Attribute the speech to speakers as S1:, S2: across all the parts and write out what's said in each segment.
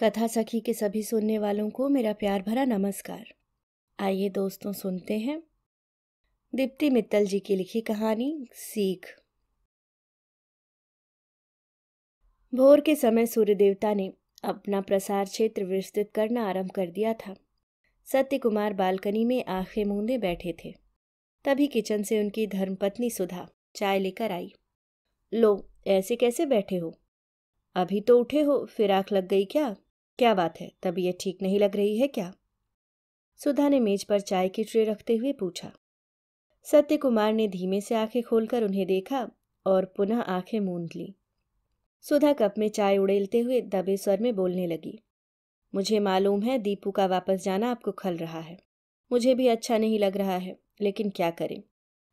S1: कथा सखी के सभी सुनने वालों को मेरा प्यार भरा नमस्कार आइए दोस्तों सुनते हैं दीप्ति मित्तल जी की लिखी कहानी सीख भोर के समय सूर्य देवता ने अपना प्रसार क्षेत्र विस्तृत करना आरंभ कर दिया था सत्य कुमार बालकनी में आंखें मूंदे बैठे थे तभी किचन से उनकी धर्मपत्नी सुधा चाय लेकर आई लो ऐसे कैसे बैठे हो अभी तो उठे हो फिर लग गई क्या क्या बात है तबीयत ठीक नहीं लग रही है क्या सुधा ने मेज पर चाय की ट्रे रखते हुए पूछा सत्य कुमार ने धीमे से आंखें खोलकर उन्हें देखा और पुनः आंखें मूंद ली सुधा कप में चाय उड़ेलते हुए दबे स्वर में बोलने लगी मुझे मालूम है दीपू का वापस जाना आपको खल रहा है मुझे भी अच्छा नहीं लग रहा है लेकिन क्या करें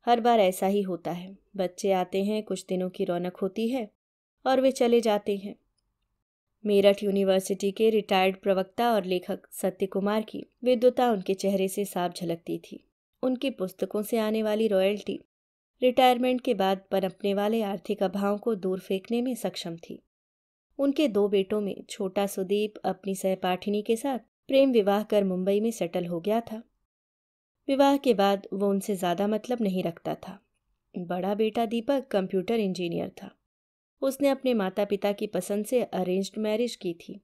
S1: हर बार ऐसा ही होता है बच्चे आते हैं कुछ दिनों की रौनक होती है और वे चले जाते हैं मेरठ यूनिवर्सिटी के रिटायर्ड प्रवक्ता और लेखक सत्य कुमार की विद्वता उनके चेहरे से साफ झलकती थी उनकी पुस्तकों से आने वाली रॉयल्टी रिटायरमेंट के बाद पनपने वाले आर्थिक अभाव को दूर फेंकने में सक्षम थी उनके दो बेटों में छोटा सुदीप अपनी सहपाठिनी के साथ प्रेम विवाह कर मुंबई में सेटल हो गया था विवाह के बाद वो उनसे ज़्यादा मतलब नहीं रखता था बड़ा बेटा दीपक कंप्यूटर इंजीनियर था उसने अपने माता पिता की पसंद से अरेंज्ड मैरिज की थी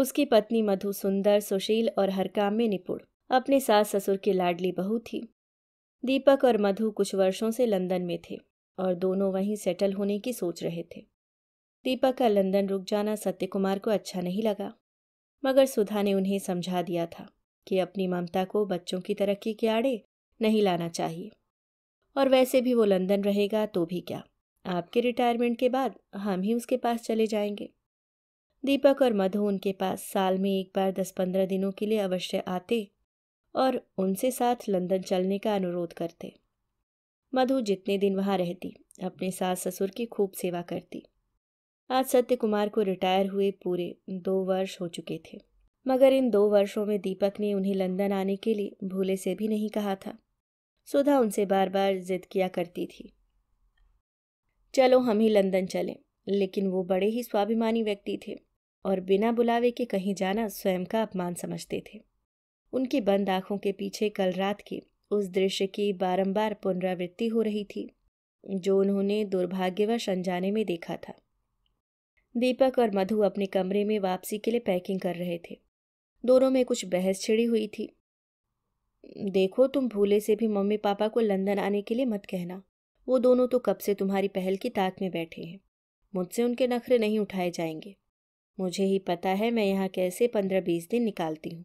S1: उसकी पत्नी मधु सुंदर सुशील और हर काम में निपुण अपने सास ससुर की लाडली बहू थी दीपक और मधु कुछ वर्षों से लंदन में थे और दोनों वहीं सेटल होने की सोच रहे थे दीपक का लंदन रुक जाना सत्य कुमार को अच्छा नहीं लगा मगर सुधा ने उन्हें समझा दिया था कि अपनी ममता को बच्चों की तरक्की के आड़े नहीं लाना चाहिए और वैसे भी वो लंदन रहेगा तो भी क्या आपके रिटायरमेंट के बाद हम ही उसके पास चले जाएंगे दीपक और मधु उनके पास साल में एक बार दस पंद्रह दिनों के लिए अवश्य आते और उनसे साथ लंदन चलने का अनुरोध करते मधु जितने दिन वहाँ रहती अपने सास ससुर की खूब सेवा करती आज सत्य कुमार को रिटायर हुए पूरे दो वर्ष हो चुके थे मगर इन दो वर्षों में दीपक ने उन्हें लंदन आने के लिए भूले से भी नहीं कहा था सुधा उनसे बार बार जिद किया करती थी चलो हम ही लंदन चलें लेकिन वो बड़े ही स्वाभिमानी व्यक्ति थे और बिना बुलावे के कहीं जाना स्वयं का अपमान समझते थे उनकी बंद आंखों के पीछे कल रात के उस दृश्य की बारंबार पुनरावृत्ति हो रही थी जो उन्होंने दुर्भाग्यवश अनजाने में देखा था दीपक और मधु अपने कमरे में वापसी के लिए पैकिंग कर रहे थे दोनों में कुछ बहस छिड़ी हुई थी देखो तुम भूले से भी मम्मी पापा को लंदन आने के लिए मत कहना वो दोनों तो कब से तुम्हारी पहल की ताक में बैठे हैं मुझसे उनके नखरे नहीं उठाए जाएंगे मुझे ही पता है मैं यहाँ कैसे पंद्रह बीस दिन निकालती हूँ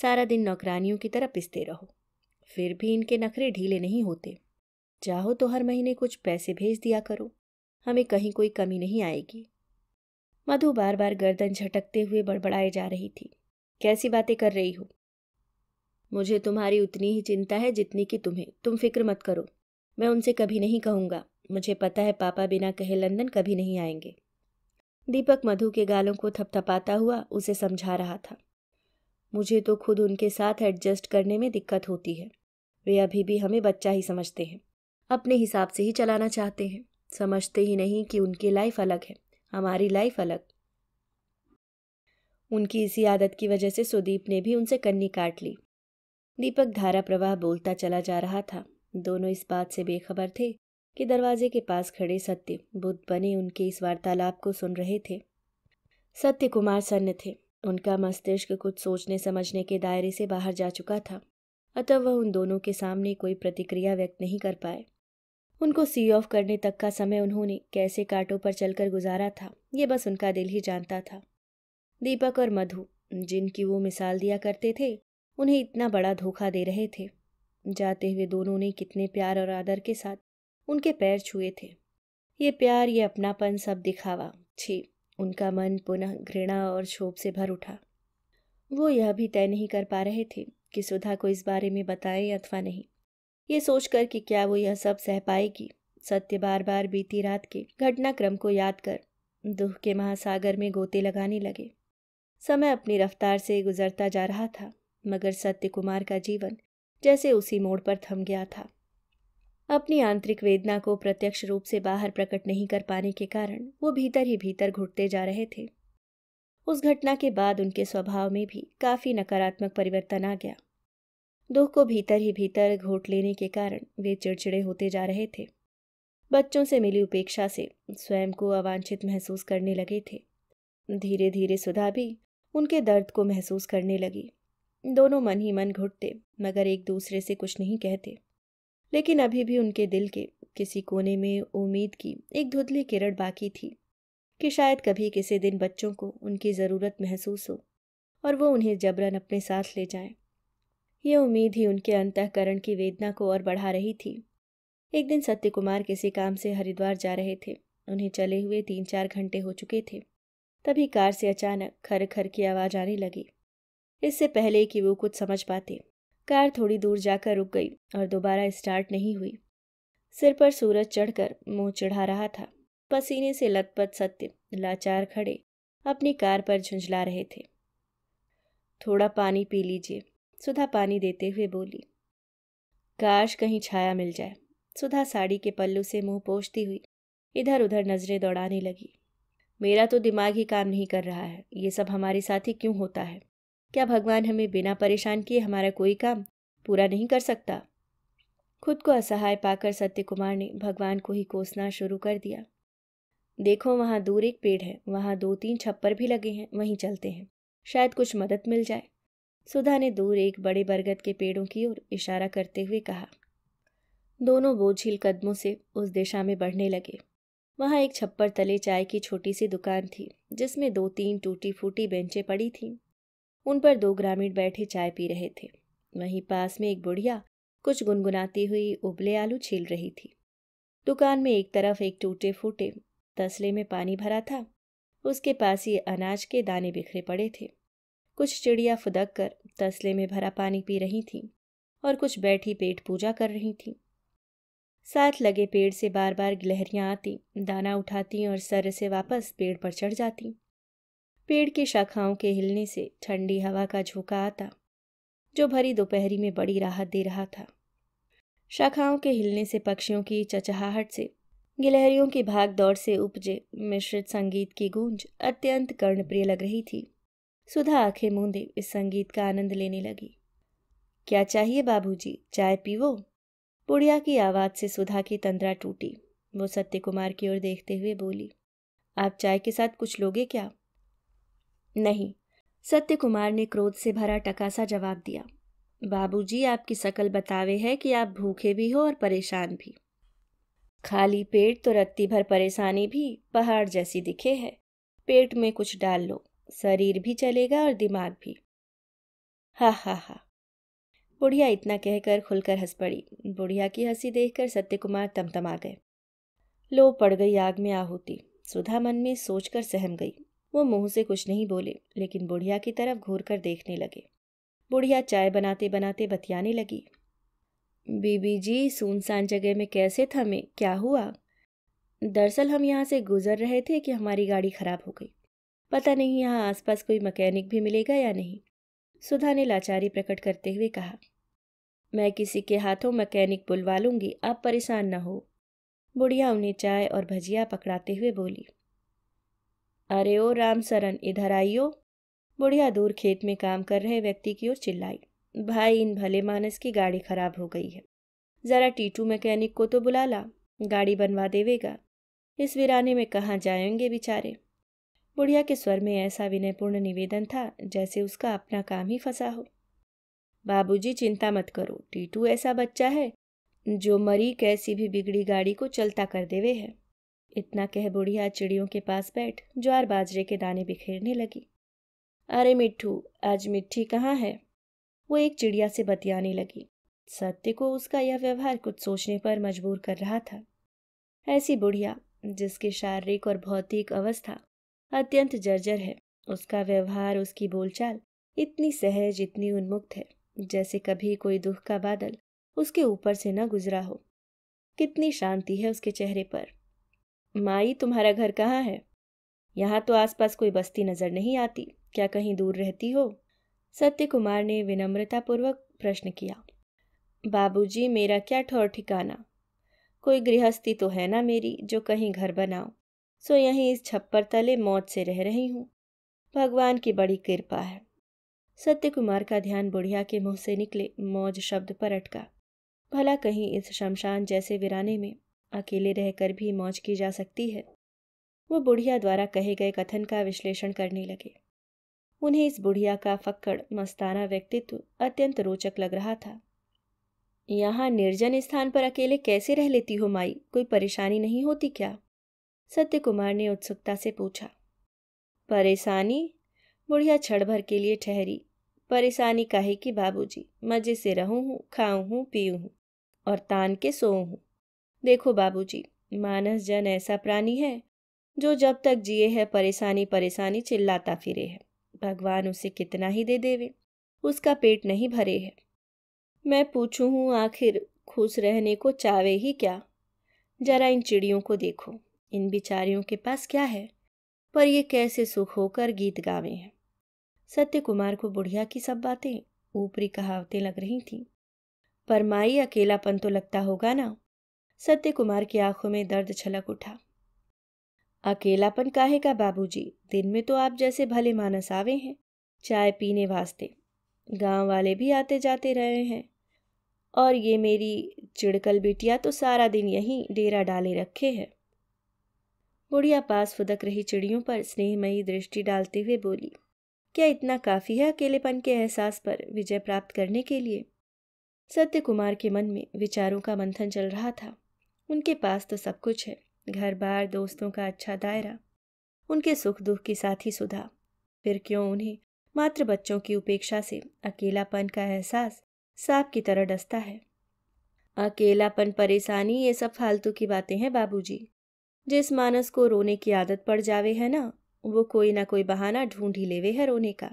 S1: सारा दिन नौकरानियों की तरह पिसते रहो फिर भी इनके नखरे ढीले नहीं होते चाहो तो हर महीने कुछ पैसे भेज दिया करो हमें कहीं कोई कमी नहीं आएगी मधु बार बार गर्दन झटकते हुए बड़बड़ाए जा रही थी कैसी बातें कर रही हो मुझे तुम्हारी उतनी ही चिंता है जितनी कि तुम्हें तुम फिक्र मत करो मैं उनसे कभी नहीं कहूँगा मुझे पता है पापा बिना कहे लंदन कभी नहीं आएंगे दीपक मधु के गालों को थपथपाता हुआ उसे समझा रहा था मुझे तो खुद उनके साथ एडजस्ट करने में दिक्कत होती है वे अभी भी हमें बच्चा ही समझते हैं अपने हिसाब से ही चलाना चाहते हैं समझते ही नहीं कि उनकी लाइफ अलग है हमारी लाइफ अलग उनकी इसी आदत की वजह से सुदीप ने भी उनसे कन्नी काट ली दीपक धारा प्रवाह बोलता चला जा रहा था दोनों इस बात से बेखबर थे कि दरवाजे के पास खड़े सत्य बुद्ध बने उनके इस वार्तालाप को सुन रहे थे सत्य कुमार सन्न थे उनका मस्तिष्क कुछ सोचने समझने के दायरे से बाहर जा चुका था अतः वह उन दोनों के सामने कोई प्रतिक्रिया व्यक्त नहीं कर पाए उनको सी ऑफ करने तक का समय उन्होंने कैसे कांटों पर चलकर गुजारा था ये बस उनका दिल ही जानता था दीपक और मधु जिनकी वो मिसाल दिया करते थे उन्हें इतना बड़ा धोखा दे रहे थे जाते हुए दोनों ने कितने प्यार और आदर के साथ उनके पैर छुए थे ये प्यार ये अपनापन सब दिखावा छी उनका मन पुनः घृणा और क्षोभ से भर उठा वो यह भी तय नहीं कर पा रहे थे कि सुधा को इस बारे में बताएं अथवा नहीं ये सोचकर कि क्या वो यह सब सह पाएगी सत्य बार बार बीती रात के घटनाक्रम को याद कर दुख के महासागर में गोते लगाने लगे समय अपनी रफ्तार से गुजरता जा रहा था मगर सत्य कुमार का जीवन जैसे उसी मोड़ पर थम गया था अपनी आंतरिक वेदना को प्रत्यक्ष रूप से बाहर प्रकट नहीं कर पाने के कारण वो भीतर ही भीतर घुटते जा रहे थे उस घटना के बाद उनके स्वभाव में भी काफ़ी नकारात्मक परिवर्तन आ गया दुख को भीतर ही भीतर घोट लेने के कारण वे चिड़चिड़े होते जा रहे थे बच्चों से मिली उपेक्षा से स्वयं को अवांछित महसूस करने लगे थे धीरे धीरे सुधा भी उनके दर्द को महसूस करने लगी दोनों मन ही मन घुटते मगर एक दूसरे से कुछ नहीं कहते लेकिन अभी भी उनके दिल के किसी कोने में उम्मीद की एक धुंधली किरण बाकी थी कि शायद कभी किसी दिन बच्चों को उनकी ज़रूरत महसूस हो और वो उन्हें जबरन अपने साथ ले जाएं। ये उम्मीद ही उनके अंतकरण की वेदना को और बढ़ा रही थी एक दिन सत्य कुमार किसी काम से हरिद्वार जा रहे थे उन्हें चले हुए तीन चार घंटे हो चुके थे तभी कार से अचानक खर खर की आवाज़ आने लगी इससे पहले कि वो कुछ समझ पाते कार थोड़ी दूर जाकर रुक गई और दोबारा स्टार्ट नहीं हुई सिर पर सूरज चढ़कर मुंह चढ़ा रहा था पसीने से लतपत सत्य लाचार खड़े अपनी कार पर झुंझला रहे थे थोड़ा पानी पी लीजिए सुधा पानी देते हुए बोली काश कहीं छाया मिल जाए सुधा साड़ी के पल्लू से मुंह पोछती हुई इधर उधर नज़रें दौड़ाने लगी मेरा तो दिमाग ही काम नहीं कर रहा है ये सब हमारे साथ ही क्यों होता है क्या भगवान हमें बिना परेशान किए हमारा कोई काम पूरा नहीं कर सकता खुद को असहाय पाकर सत्य कुमार ने भगवान को ही कोसना शुरू कर दिया देखो वहाँ दूर एक पेड़ है वहाँ दो तीन छप्पर भी लगे हैं वहीं चलते हैं शायद कुछ मदद मिल जाए सुधा ने दूर एक बड़े बरगद के पेड़ों की ओर इशारा करते हुए कहा दोनों बोझिल कदमों से उस दिशा में बढ़ने लगे वहाँ एक छप्पर तले चाय की छोटी सी दुकान थी जिसमें दो तीन टूटी फूटी बेंचें पड़ी थीं उन पर दो ग्रामीण बैठे चाय पी रहे थे वहीं पास में एक बुढ़िया कुछ गुनगुनाती हुई उबले आलू छील रही थी दुकान में एक तरफ एक टूटे फूटे तसले में पानी भरा था उसके पास ही अनाज के दाने बिखरे पड़े थे कुछ चिड़िया फुदक कर तसले में भरा पानी पी रही थीं और कुछ बैठी पेट पूजा कर रही थी साथ लगे पेड़ से बार बार गिलहरियाँ आती दाना उठाती और सर से वापस पेड़ पर चढ़ जाती पेड़ की शाखाओं के हिलने से ठंडी हवा का झोंका आता जो भरी दोपहरी में बड़ी राहत दे रहा था शाखाओं के हिलने से पक्षियों की चचहाहट से गिलहरियों की भाग दौड़ से उपजे मिश्रित संगीत की गूंज अत्यंत कर्णप्रिय लग रही थी सुधा आंखें मूंदे इस संगीत का आनंद लेने लगी क्या चाहिए बाबूजी चाय पीवो बुढ़िया की आवाज़ से सुधा की तंद्रा टूटी वो सत्य कुमार की ओर देखते हुए बोली आप चाय के साथ कुछ लोगे क्या नहीं सत्य कुमार ने क्रोध से भरा टकासा जवाब दिया बाबूजी आपकी सकल बतावे है कि आप भूखे भी हो और परेशान भी खाली पेट तो रत्ती भर परेशानी भी पहाड़ जैसी दिखे है पेट में कुछ डाल लो शरीर भी चलेगा और दिमाग भी हा हा हा बुढ़िया इतना कहकर खुलकर हंस पड़ी बुढ़िया की हंसी देखकर सत्य कुमार तमतमा गए लो पड़ गई आग में आहूती सुधा मन में सोचकर सहम गई वो मुंह से कुछ नहीं बोले लेकिन बुढ़िया की तरफ घूर कर देखने लगे बुढ़िया चाय बनाते बनाते बतियाने लगी बीबी जी सुनसान जगह में कैसे थमे क्या हुआ दरअसल हम यहाँ से गुजर रहे थे कि हमारी गाड़ी खराब हो गई पता नहीं यहाँ आसपास कोई मकैनिक भी मिलेगा या नहीं सुधा ने लाचारी प्रकट करते हुए कहा मैं किसी के हाथों मैकेनिक बुलवा लूंगी आप परेशान न हो बुढ़िया उन्हें चाय और भजिया पकड़ाते हुए बोली अरे ओ राम सरन इधर आइयो बुढ़िया दूर खेत में काम कर रहे व्यक्ति की ओर चिल्लाई भाई इन भले मानस की गाड़ी खराब हो गई है ज़रा टीटू मैकेनिक को तो बुला ला गाड़ी बनवा देवेगा इस वीराने में कहाँ जाएंगे बेचारे बुढ़िया के स्वर में ऐसा विनयपूर्ण निवेदन था जैसे उसका अपना काम ही फंसा हो बाबूजी चिंता मत करो टीटू ऐसा बच्चा है जो मरी कैसी भी बिगड़ी गाड़ी को चलता कर देवे है इतना कह बुढ़िया चिड़ियों के पास बैठ ज्वार बाजरे के दाने बिखेरने लगी अरे मिट्टू आज मिट्टी कहाँ है वो एक चिड़िया से बतियाने लगी सत्य को उसका यह व्यवहार कुछ सोचने पर मजबूर कर रहा था ऐसी बुढ़िया जिसकी शारीरिक और भौतिक अवस्था अत्यंत जर्जर है उसका व्यवहार उसकी बोलचाल इतनी सहज इतनी उन्मुक्त है जैसे कभी कोई दुख का बादल उसके ऊपर से न गुजरा हो कितनी शांति है उसके चेहरे पर माई तुम्हारा घर कहाँ है यहाँ तो आसपास कोई बस्ती नज़र नहीं आती क्या कहीं दूर रहती हो सत्य कुमार ने विनम्रतापूर्वक प्रश्न किया बाबूजी मेरा क्या ठोर ठिकाना कोई गृहस्थी तो है ना मेरी जो कहीं घर बनाओ सो यहीं इस छप्पर तले मौत से रह रही हूँ भगवान की बड़ी कृपा है सत्य कुमार का ध्यान बुढ़िया के मुंह से निकले मौज शब्द पर अटका भला कहीं इस शमशान जैसे वीराने में अकेले रहकर भी मौज की जा सकती है वो बुढ़िया द्वारा कहे गए कथन का विश्लेषण करने लगे उन्हें इस बुढ़िया का फक्कड़ मस्ताना व्यक्तित्व अत्यंत रोचक लग रहा था यहाँ निर्जन स्थान पर अकेले कैसे रह लेती हो माई कोई परेशानी नहीं होती क्या सत्य कुमार ने उत्सुकता से पूछा परेशानी बुढ़िया छड़ भर के लिए ठहरी परेशानी कहे की बाबूजी मज़े से रहूं हूँ खाऊं हूं पीऊ हूँ और तान के सो हूँ देखो बाबूजी, मानस जन ऐसा प्राणी है जो जब तक जिए है परेशानी परेशानी चिल्लाता फिरे है भगवान उसे कितना ही दे देवे उसका पेट नहीं भरे है मैं पूछूं हूँ आखिर खुश रहने को चावे ही क्या जरा इन चिड़ियों को देखो इन बिचारियों के पास क्या है पर ये कैसे सुख होकर गीत गावे हैं सत्य कुमार को बुढ़िया की सब बातें ऊपरी कहावतें लग रही थीं पर माई अकेलापन तो लगता होगा ना सत्य कुमार की आंखों में दर्द छलक उठा अकेलापन काहे का बाबूजी दिन में तो आप जैसे भले मानस आवे हैं चाय पीने वास्ते गांव वाले भी आते जाते रहे हैं और ये मेरी चिड़कल बिटिया तो सारा दिन यहीं डेरा डाले रखे है बुढ़िया पास फुदक रही चिड़ियों पर स्नेहमयी दृष्टि डालते हुए बोली क्या इतना काफ़ी है अकेलेपन के एहसास पर विजय प्राप्त करने के लिए सत्य कुमार के मन में विचारों का मंथन चल रहा था उनके पास तो सब कुछ है घर बार दोस्तों का अच्छा दायरा उनके सुख दुख की साथी सुधा फिर क्यों उन्हें मात्र बच्चों की उपेक्षा से अकेलापन का एहसास सांप की तरह डसता है अकेलापन परेशानी ये सब फालतू की बातें हैं बाबूजी। जिस मानस को रोने की आदत पड़ जावे है ना वो कोई ना कोई बहाना ढूंढ ही लेवे है रोने का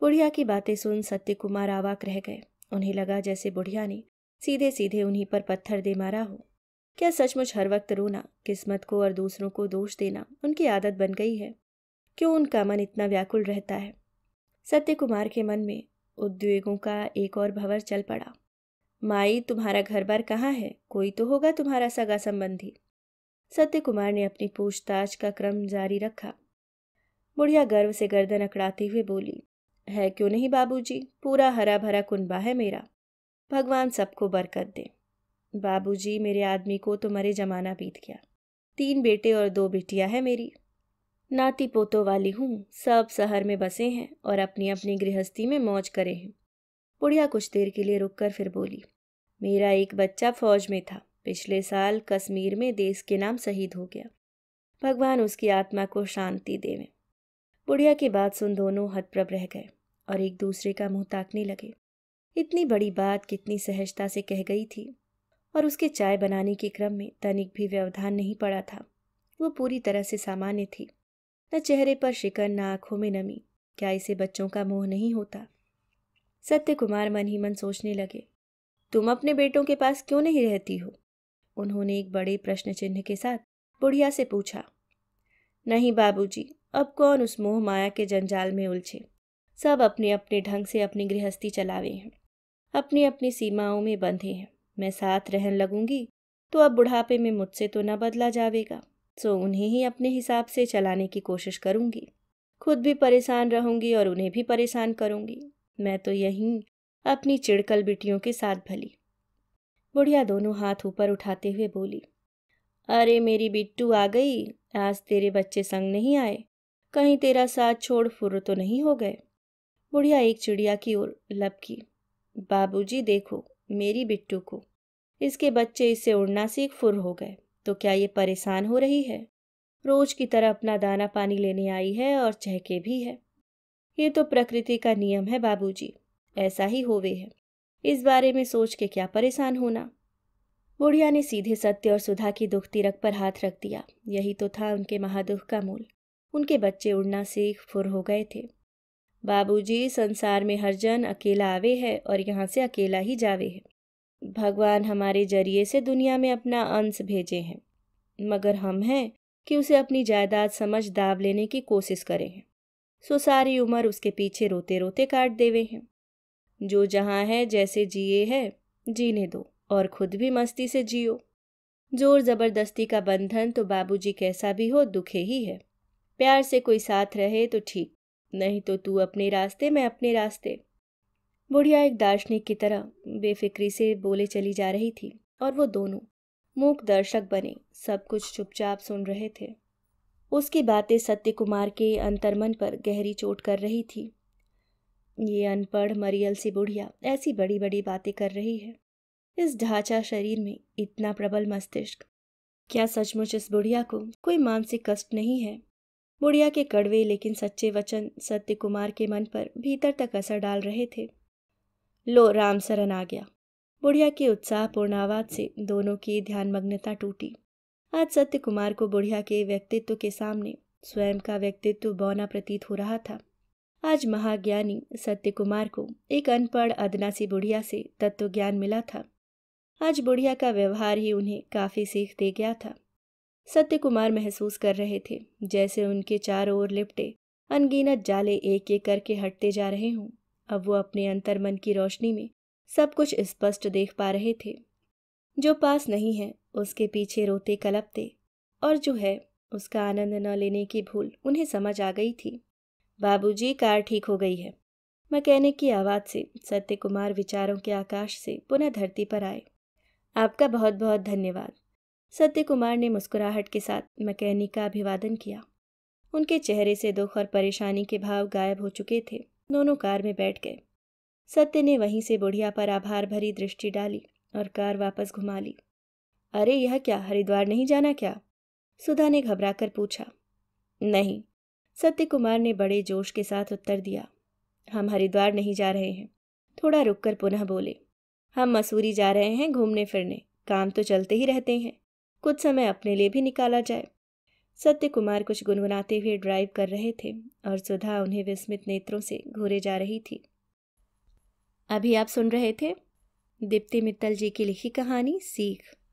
S1: बुढ़िया की बातें सुन सत्य कुमार आवाक रह गए उन्हें लगा जैसे बुढ़िया ने सीधे सीधे उन्हीं पर पत्थर दे मारा हो क्या सचमुच हर वक्त रोना किस्मत को और दूसरों को दोष देना उनकी आदत बन गई है क्यों उनका मन इतना व्याकुल रहता है सत्य कुमार के मन में उद्वेगों का एक और भंवर चल पड़ा माई तुम्हारा घर बार कहाँ है कोई तो होगा तुम्हारा सगा संबंधी सत्य कुमार ने अपनी पूछताछ का क्रम जारी रखा बुढ़िया गर्व से गर्दन अकड़ाते हुए बोली है क्यों नहीं बाबूजी? पूरा हरा भरा कुनबा है मेरा भगवान सबको बरकत दे बाबूजी मेरे आदमी को तुम्हारे जमाना बीत गया तीन बेटे और दो बेटियां हैं मेरी नाती पोतों वाली हूँ सब शहर में बसे हैं और अपनी अपनी गृहस्थी में मौज करे हैं बुढ़िया कुछ देर के लिए रुककर फिर बोली मेरा एक बच्चा फौज में था पिछले साल कश्मीर में देश के नाम शहीद हो गया भगवान उसकी आत्मा को शांति देवे बुढ़िया की बात सुन दोनों हतप्रभ रह गए और एक दूसरे का मुंह ताकने लगे इतनी बड़ी बात कितनी सहजता से कह गई थी और उसके चाय बनाने के क्रम में तनिक भी व्यवधान नहीं पड़ा था वो पूरी तरह से सामान्य थी न चेहरे पर शिकन न आंखों में नमी क्या इसे बच्चों का मोह नहीं होता सत्य कुमार मन ही मन सोचने लगे तुम अपने बेटों के पास क्यों नहीं रहती हो उन्होंने एक बड़े प्रश्न चिन्ह के साथ बुढ़िया से पूछा नहीं बाबूजी, अब कौन उस मोह माया के जंजाल में उलझे सब अपने अपने ढंग से अपनी गृहस्थी चलावे हैं अपनी अपनी सीमाओं में बंधे हैं मैं साथ रहन लगूंगी तो अब बुढ़ापे में मुझसे तो न बदला जावेगा सो उन्हें ही अपने हिसाब से चलाने की कोशिश करूंगी खुद भी परेशान रहूंगी और उन्हें भी परेशान करूंगी मैं तो यहीं अपनी चिड़कल बिटियों के साथ भली बुढ़िया दोनों हाथ ऊपर उठाते हुए बोली अरे मेरी बिट्टू आ गई आज तेरे बच्चे संग नहीं आए कहीं तेरा साथ छोड़ फुर तो नहीं हो गए बुढ़िया एक चिड़िया की ओर लपकी बाबूजी देखो मेरी बिट्टू को इसके बच्चे इसे उड़ना सीख फुर हो गए तो क्या ये परेशान हो रही है रोज की तरह अपना दाना पानी लेने आई है और चहके भी है ये तो प्रकृति का नियम है बाबूजी ऐसा ही होवे है इस बारे में सोच के क्या परेशान होना बुढ़िया ने सीधे सत्य और सुधा की दुख तिरक पर हाथ रख दिया यही तो था उनके महादुख का मूल उनके बच्चे उड़ना सीख फुर हो गए थे बाबूजी संसार में हर जन अकेला आवे है और यहाँ से अकेला ही जावे है भगवान हमारे जरिए से दुनिया में अपना अंश भेजे हैं मगर हम हैं कि उसे अपनी जायदाद समझ दाव लेने की कोशिश करें हैं सो सारी उम्र उसके पीछे रोते रोते काट देवे हैं जो जहाँ है जैसे जिए है जीने दो और खुद भी मस्ती से जियो जोर ज़बरदस्ती का बंधन तो बाबूजी कैसा भी हो दुखे ही है प्यार से कोई साथ रहे तो ठीक नहीं तो तू अपने रास्ते मैं अपने रास्ते बुढ़िया एक दार्शनिक की तरह बेफिक्री से बोले चली जा रही थी और वो दोनों मूक दर्शक बने सब कुछ चुपचाप सुन रहे थे उसकी बातें सत्य कुमार के अंतर्मन पर गहरी चोट कर रही थी ये अनपढ़ मरियल सी बुढ़िया ऐसी बड़ी बड़ी बातें कर रही है इस ढांचा शरीर में इतना प्रबल मस्तिष्क क्या सचमुच इस बुढ़िया को कोई मानसिक कष्ट नहीं है बुढ़िया के कड़वे लेकिन सच्चे वचन सत्य कुमार के मन पर भीतर तक असर डाल रहे थे लो राम सरन आ गया बुढ़िया की उत्साहपूर्ण आवाज से दोनों की ध्यानमग्नता टूटी आज सत्य कुमार को बुढ़िया के व्यक्तित्व के सामने स्वयं का व्यक्तित्व बौना प्रतीत हो रहा था आज महाज्ञानी सत्य कुमार को एक अनपढ़ अदनासी बुढ़िया से तत्व ज्ञान मिला था आज बुढ़िया का व्यवहार ही उन्हें काफ़ी सीख दे गया था सत्य कुमार महसूस कर रहे थे जैसे उनके चारों ओर लिपटे अनगिनत जाले एक एक करके हटते जा रहे हों अब वो अपने अंतर मन की रोशनी में सब कुछ स्पष्ट देख पा रहे थे जो पास नहीं है उसके पीछे रोते कलपते और जो है उसका आनंद न लेने की भूल उन्हें समझ आ गई थी बाबूजी कार ठीक हो गई है मैकेनिक की आवाज़ से सत्य कुमार विचारों के आकाश से पुनः धरती पर आए आपका बहुत बहुत धन्यवाद सत्य कुमार ने मुस्कुराहट के साथ मैकेनिक का अभिवादन किया उनके चेहरे से दुख और परेशानी के भाव गायब हो चुके थे दोनों कार में बैठ गए सत्य ने वहीं से बुढ़िया पर आभार भरी दृष्टि डाली और कार वापस घुमा ली अरे यह क्या हरिद्वार नहीं जाना क्या सुधा ने घबराकर पूछा नहीं सत्य कुमार ने बड़े जोश के साथ उत्तर दिया हम हरिद्वार नहीं जा रहे हैं थोड़ा रुककर पुनः बोले हम मसूरी जा रहे हैं घूमने फिरने काम तो चलते ही रहते हैं कुछ समय अपने लिए भी निकाला जाए सत्य कुमार कुछ गुनगुनाते हुए ड्राइव कर रहे थे और सुधा उन्हें विस्मित नेत्रों से घूरे जा रही थी अभी आप सुन रहे थे दीप्ति मित्तल जी की लिखी कहानी सीख